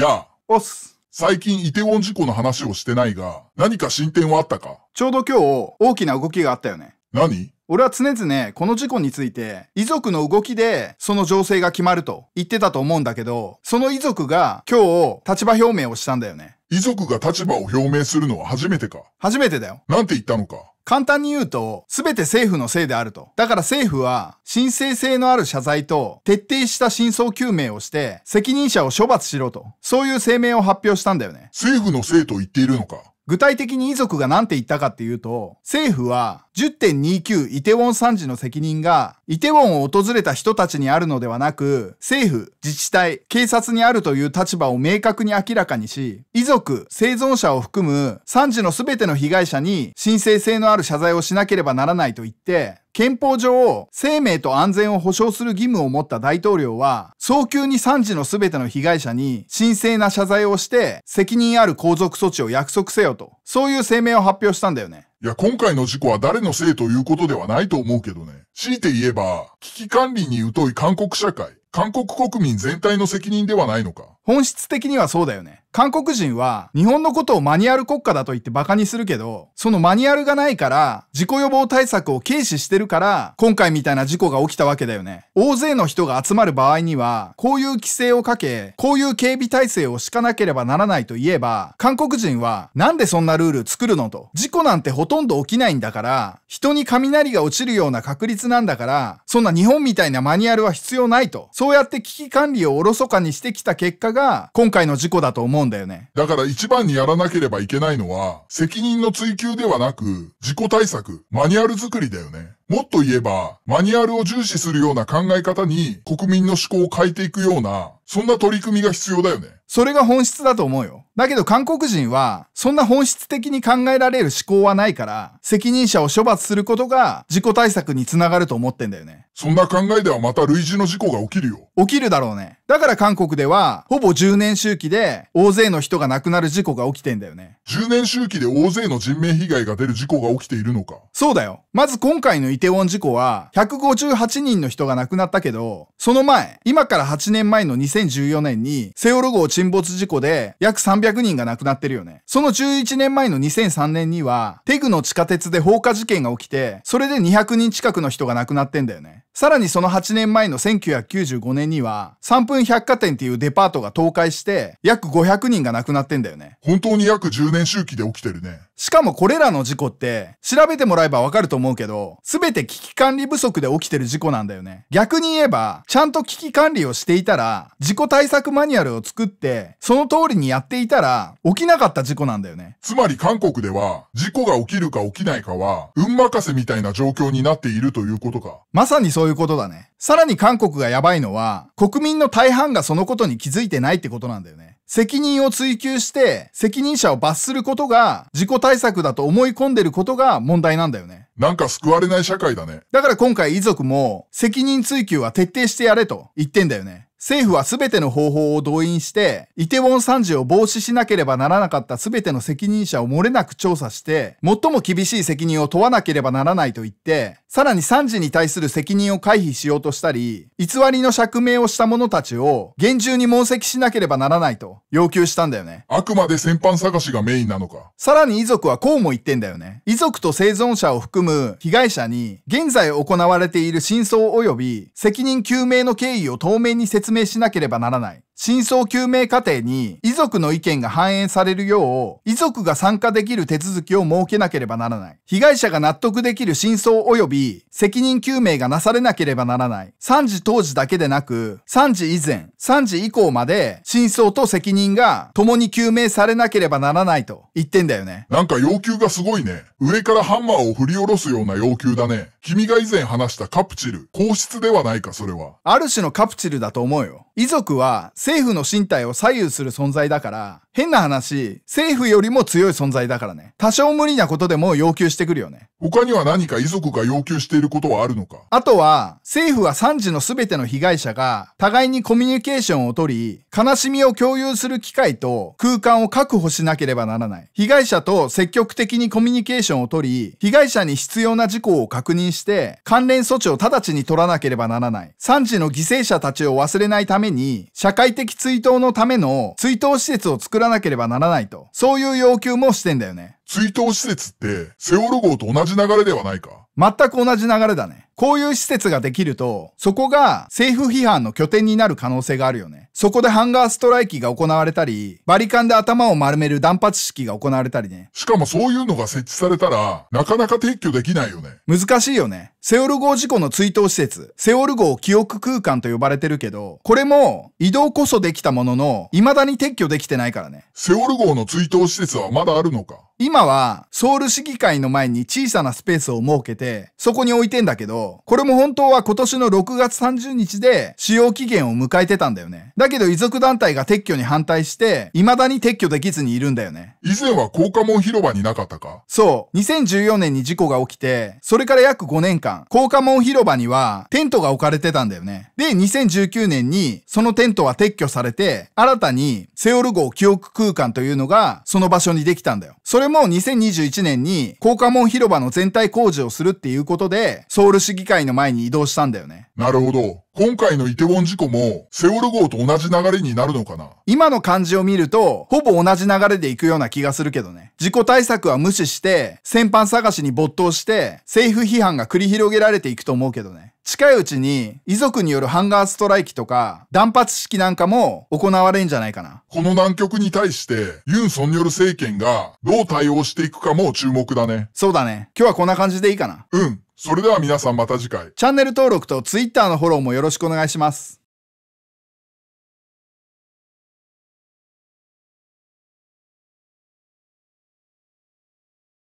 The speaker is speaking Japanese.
やあ。おっす。最近イテウォン事故の話をしてないが、何か進展はあったかちょうど今日、大きな動きがあったよね。何俺は常々この事故について遺族の動きでその情勢が決まると言ってたと思うんだけど、その遺族が今日立場表明をしたんだよね。遺族が立場を表明するのは初めてか初めてだよ。なんて言ったのか簡単に言うと、すべて政府のせいであると。だから政府は、申請性のある謝罪と、徹底した真相究明をして、責任者を処罰しろと。そういう声明を発表したんだよね。政府のせいと言っているのか具体的に遺族が何て言ったかっていうと、政府は10.29イテウォン惨事の責任が、イテウォンを訪れた人たちにあるのではなく、政府、自治体、警察にあるという立場を明確に明らかにし、遺族、生存者を含む惨事の全ての被害者に申請性のある謝罪をしなければならないと言って、憲法上、生命と安全を保障する義務を持った大統領は、早急に惨事の全ての被害者に神聖な謝罪をして、責任ある皇族措置を約束せよと、そういう声明を発表したんだよね。いや、今回の事故は誰のせいということではないと思うけどね。強いて言えば、危機管理に疎い韓国社会、韓国国民全体の責任ではないのか。本質的にはそうだよね。韓国人は日本のことをマニュアル国家だと言ってバカにするけど、そのマニュアルがないから、事故予防対策を軽視してるから、今回みたいな事故が起きたわけだよね。大勢の人が集まる場合には、こういう規制をかけ、こういう警備体制を敷かなければならないといえば、韓国人は、なんでそんなルール作るのと。事故なんてほとんど起きないんだから、人に雷が落ちるような確率なんだから、そんな日本みたいなマニュアルは必要ないと。そうやって危機管理をおろそかにしてきた結果が今回の事故だと思うんだよね。だから一番にやらなければいけないのは、責任の追及ではなく、自己対策、マニュアル作りだよね。もっと言えば、マニュアルを重視するような考え方に国民の思考を変えていくような、そんな取り組みが必要だよね。それが本質だと思うよ。だけど韓国人は、そんな本質的に考えられる思考はないから、責任者を処罰することが自己対策につながると思ってんだよね。そんな考えではまた類似の事故が起きるよ。起きるだろうね。だから韓国では、ほぼ10年周期で大勢の人が亡くなる事故が起きてんだよね。10年周期で大勢の人命被害が出る事故が起きているのか。そうだよ。まず今回のイテウォン事故は、158人の人が亡くなったけど、その前、今から8年前の2014年に、セオロ号沈没事故で約300人が亡くなってるよね。その11年前の2003年には、テグの地下鉄で放火事件が起きて、それで200人近くの人が亡くなってんだよね。さらにその8年前の1995年には、3分百貨店っていうデパートが倒壊して、約500人が亡くなってんだよね。本当に約10年周期で起きてるね。しかもこれらの事故って、調べてもらえばわかると思うけど、すべて危機管理不足で起きてる事故なんだよね。逆に言えば、ちゃんと危機管理をしていたら、事故対策マニュアルを作って、その通りにやっていたら、起きなかった事故なんだよね。つまり韓国では、事故が起きるか起きないかは、運任せみたいな状況になっているということか。まさにそういうことだね。さらに韓国がやばいのは、国民の大半がそのことに気づいてないってことなんだよね。責任を追求して責任者を罰することが自己対策だと思い込んでることが問題なんだよね。なんか救われない社会だね。だから今回遺族も責任追及は徹底してやれと言ってんだよね。政府は全ての方法を動員して、イテウォン惨事を防止しなければならなかった全ての責任者を漏れなく調査して、最も厳しい責任を問わなければならないと言って、さらに惨事に対する責任を回避しようとしたり、偽りの釈明をした者たちを厳重に問責しなければならないと要求したんだよね。あくまで戦犯探しがメインなのか。さらに遺族はこうも言ってんだよね。遺族と生存者を含む被害者に、現在行われている真相及び責任究明の経緯を透明に説明明しなければならない真相究明過程に遺族の意見が反映されるよう、遺族が参加できる手続きを設けなければならない。被害者が納得できる真相及び責任究明がなされなければならない。3時当時だけでなく、3時以前、3時以降まで真相と責任が共に究明されなければならないと言ってんだよね。なんか要求がすごいね。上からハンマーを振り下ろすような要求だね。君が以前話したカプチル。皇室ではないか、それは。ある種のカプチルだと思うよ。遺族は政府の身体を左右する存在だから変な話、政府よりも強い存在だからね。多少無理なことでも要求してくるよね。他には何か遺族が要求していることはあるのかあとは、政府は3時の全ての被害者が、互いにコミュニケーションをとり、悲しみを共有する機会と空間を確保しなければならない。被害者と積極的にコミュニケーションをとり、被害者に必要な事項を確認して、関連措置を直ちに取らなければならない。3時の犠牲者たちを忘れないために、社会的追悼のための追悼施設を作ららなければならないと、そういう要求もしてんだよね。追悼施設って、セオル号と同じ流れではないか全く同じ流れだね。こういう施設ができると、そこが政府批判の拠点になる可能性があるよね。そこでハンガーストライキが行われたり、バリカンで頭を丸める断髪式が行われたりね。しかもそういうのが設置されたら、なかなか撤去できないよね。難しいよね。セオル号事故の追悼施設、セオル号記憶空間と呼ばれてるけど、これも移動こそできたものの、未だに撤去できてないからね。セオル号の追悼施設はまだあるのか今はソウル市議会の前に小さなスペースを設けて、そこに置いてんだけど、これも本当は今年の6月30日で使用期限を迎えてたんだよね。だけど遺族団体が撤去に反対して、未だに撤去できずにいるんだよね。以前は高架門広場になかったかそう。2014年に事故が起きて、それから約5年間、高架門広場にはテントが置かれてたんだよね。で、2019年にそのテントは撤去されて、新たにセオル号記憶空間というのがその場所にできたんだよ。それれも2021年に、高架門広場の全体工事をするっていうことで、ソウル市議会の前に移動したんだよね。なるほど。今回のイテウォン事故も、セオル号と同じ流れになるのかな今の感じを見ると、ほぼ同じ流れで行くような気がするけどね。事故対策は無視して、戦犯探しに没頭して、政府批判が繰り広げられていくと思うけどね。近いうちに遺族によるハンガーストライキとか断髪式なんかも行われんじゃないかな。この難局に対してユン・ソンによル政権がどう対応していくかも注目だね。そうだね。今日はこんな感じでいいかな。うん。それでは皆さんまた次回。チャンネル登録と Twitter のフォローもよろしくお願いします。